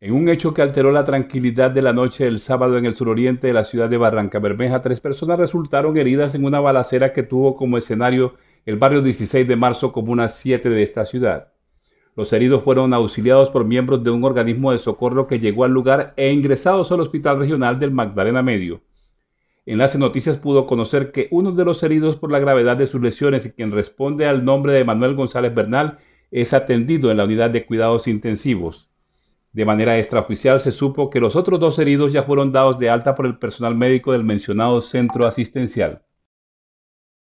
En un hecho que alteró la tranquilidad de la noche del sábado en el suroriente de la ciudad de Barranca Bermeja, tres personas resultaron heridas en una balacera que tuvo como escenario el barrio 16 de marzo, comuna 7 de esta ciudad. Los heridos fueron auxiliados por miembros de un organismo de socorro que llegó al lugar e ingresados al Hospital Regional del Magdalena Medio. Enlace Noticias pudo conocer que uno de los heridos por la gravedad de sus lesiones y quien responde al nombre de Manuel González Bernal es atendido en la unidad de cuidados intensivos. De manera extraoficial se supo que los otros dos heridos ya fueron dados de alta por el personal médico del mencionado centro asistencial.